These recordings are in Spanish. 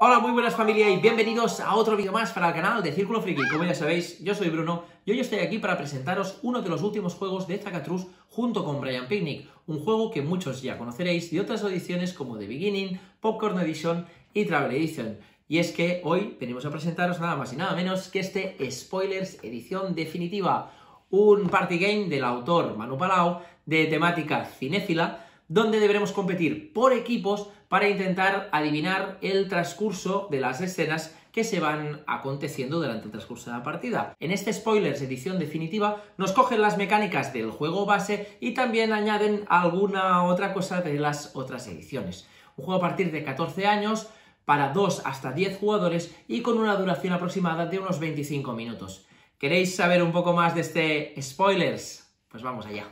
Hola, muy buenas familia y bienvenidos a otro vídeo más para el canal de Círculo Friki. Como ya sabéis, yo soy Bruno y hoy estoy aquí para presentaros uno de los últimos juegos de Zacatrus junto con Brian Picnic, un juego que muchos ya conoceréis de otras ediciones como The Beginning, Popcorn Edition y Travel Edition. Y es que hoy venimos a presentaros nada más y nada menos que este Spoilers Edición Definitiva, un party game del autor Manu Palau de temática cinéfila donde deberemos competir por equipos para intentar adivinar el transcurso de las escenas que se van aconteciendo durante el transcurso de la partida. En este spoilers edición definitiva nos cogen las mecánicas del juego base y también añaden alguna otra cosa de las otras ediciones. Un juego a partir de 14 años, para 2 hasta 10 jugadores y con una duración aproximada de unos 25 minutos. ¿Queréis saber un poco más de este spoilers? Pues vamos allá.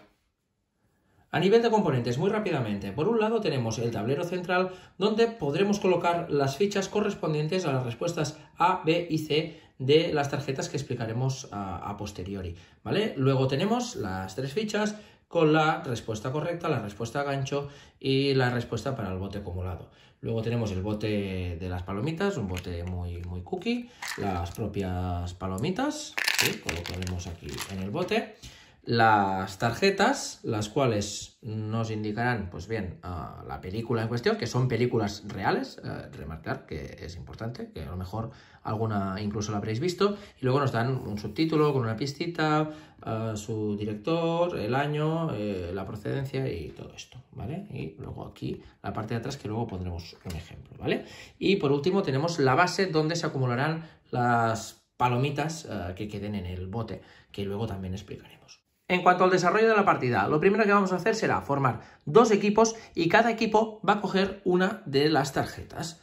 A nivel de componentes, muy rápidamente, por un lado tenemos el tablero central donde podremos colocar las fichas correspondientes a las respuestas A, B y C de las tarjetas que explicaremos a, posteriori, ¿vale? Luego tenemos las tres fichas con la respuesta correcta, la respuesta gancho y la respuesta para el bote acumulado. Luego tenemos el bote de las palomitas, un bote muy, muy cookie, las propias palomitas, ¿sí? colocaremos aquí en el bote las tarjetas, las cuales nos indicarán, pues bien, la película en cuestión, que son películas reales, eh, remarcar que es importante, que a lo mejor alguna incluso la habréis visto, y luego nos dan un subtítulo con una pistita, eh, su director, el año, eh, la procedencia y todo esto, ¿vale? Y luego aquí la parte de atrás que luego pondremos un ejemplo, ¿vale? Y por último tenemos la base donde se acumularán las palomitas que queden en el bote, que luego también explicaremos. En cuanto al desarrollo de la partida, lo primero que vamos a hacer será formar dos equipos y cada equipo va a coger una de las tarjetas.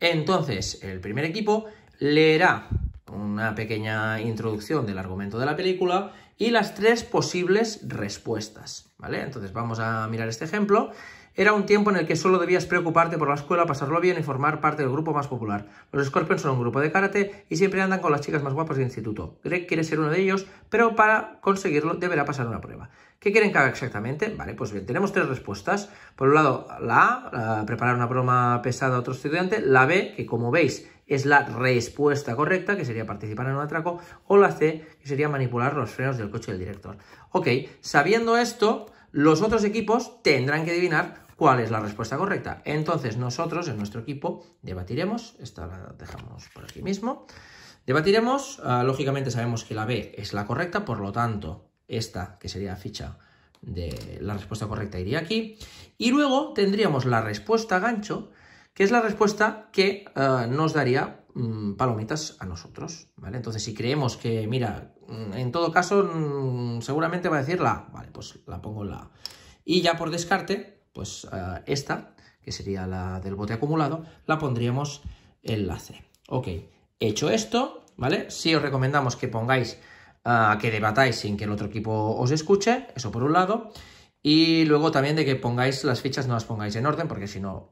Entonces, el primer equipo leerá una pequeña introducción del argumento de la película y las tres posibles respuestas, ¿vale? Entonces vamos a mirar este ejemplo era un tiempo en el que solo debías preocuparte por la escuela, pasarlo bien y formar parte del grupo más popular. Los Scorpions son un grupo de karate y siempre andan con las chicas más guapas del instituto. Greg quiere ser uno de ellos, pero para conseguirlo deberá pasar una prueba. ¿Qué quieren que haga exactamente? Vale, pues bien, tenemos tres respuestas. Por un lado, la A, preparar una broma pesada a otro estudiante. La B, que como veis es la respuesta correcta, que sería participar en un atraco. O la C, que sería manipular los frenos del coche del director. Ok, sabiendo esto, los otros equipos tendrán que adivinar cuál es la respuesta correcta. Entonces nosotros en nuestro equipo debatiremos, esta la dejamos por aquí mismo, debatiremos, ah, lógicamente sabemos que la B es la correcta, por lo tanto esta que sería ficha de la respuesta correcta iría aquí, y luego tendríamos la respuesta gancho, que es la respuesta que ah, nos daría Mm, palomitas a nosotros, ¿vale? Entonces, si creemos que, mira, mm, en todo caso, mm, seguramente va a decir la vale, pues la pongo la Y ya por descarte, pues eh, esta, que sería la del bote acumulado, la pondríamos enlace, Ok, hecho esto, ¿vale? Sí os recomendamos que pongáis, eh, que debatáis sin que el otro equipo os escuche, eso por un lado, y luego también de que pongáis las fichas, no las pongáis en orden, porque si no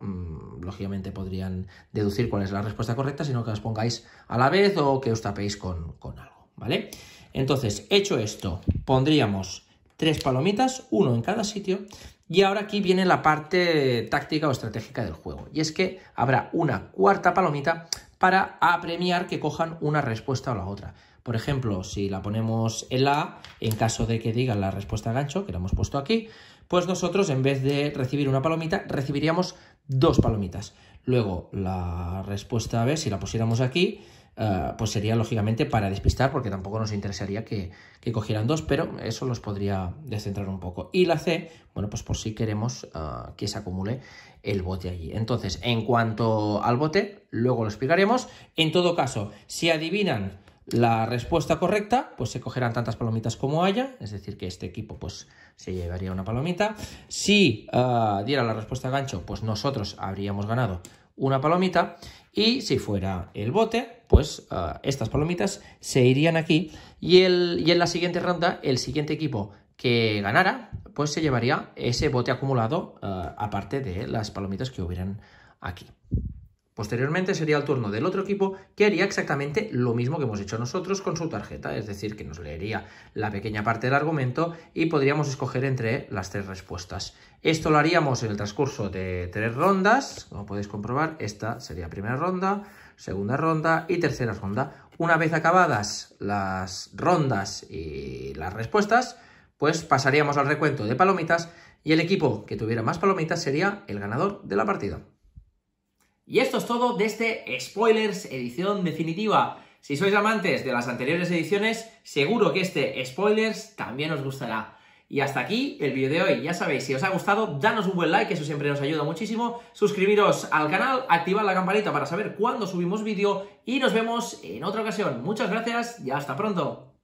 lógicamente podrían deducir cuál es la respuesta correcta, sino que las pongáis a la vez o que os tapéis con, algo, ¿vale? Entonces, hecho esto, pondríamos tres palomitas, uno en cada sitio, y ahora aquí viene la parte táctica o estratégica del juego, y es que habrá una cuarta palomita para apremiar que cojan una respuesta o la otra. Por ejemplo, si la ponemos en la A, en caso de que digan la respuesta gancho, que la hemos puesto aquí, pues nosotros en vez de recibir una palomita, recibiríamos dos palomitas. Luego, la respuesta ver, si la pusiéramos aquí, eh, pues sería lógicamente para despistar, porque tampoco nos interesaría que, cogieran dos, pero eso los podría descentrar un poco. Y la C, bueno, pues por si queremos eh, que se acumule el bote allí. Entonces, en cuanto al bote, luego lo explicaremos. En todo caso, si adivinan la respuesta correcta, pues se cogerán tantas palomitas como haya, es decir, que este equipo pues se llevaría una palomita. Si ah, diera la respuesta gancho, pues nosotros habríamos ganado una palomita. Y si fuera el bote, pues ah, estas palomitas se irían aquí. Y, en la siguiente ronda, el siguiente equipo que ganara, pues se llevaría ese bote acumulado, ah, aparte de las palomitas que hubieran aquí. Posteriormente sería el turno del otro equipo que haría exactamente lo mismo que hemos hecho nosotros con su tarjeta, es decir, que nos leería la pequeña parte del argumento y podríamos escoger entre las tres respuestas. Esto lo haríamos en el transcurso de tres rondas, como podéis comprobar, esta sería primera ronda, segunda ronda y tercera ronda. Una vez acabadas las rondas y las respuestas, pues pasaríamos al recuento de palomitas y el equipo que tuviera más palomitas sería el ganador de la partida. Y esto es todo de este Spoilers edición definitiva. Si sois amantes de las anteriores ediciones, seguro que este Spoilers también os gustará. Y hasta aquí el vídeo de hoy. Ya sabéis, si os ha gustado, danos un buen like, eso siempre nos ayuda muchísimo. Suscribiros al canal, activad la campanita para saber cuándo subimos vídeo y nos vemos en otra ocasión. Muchas gracias y hasta pronto.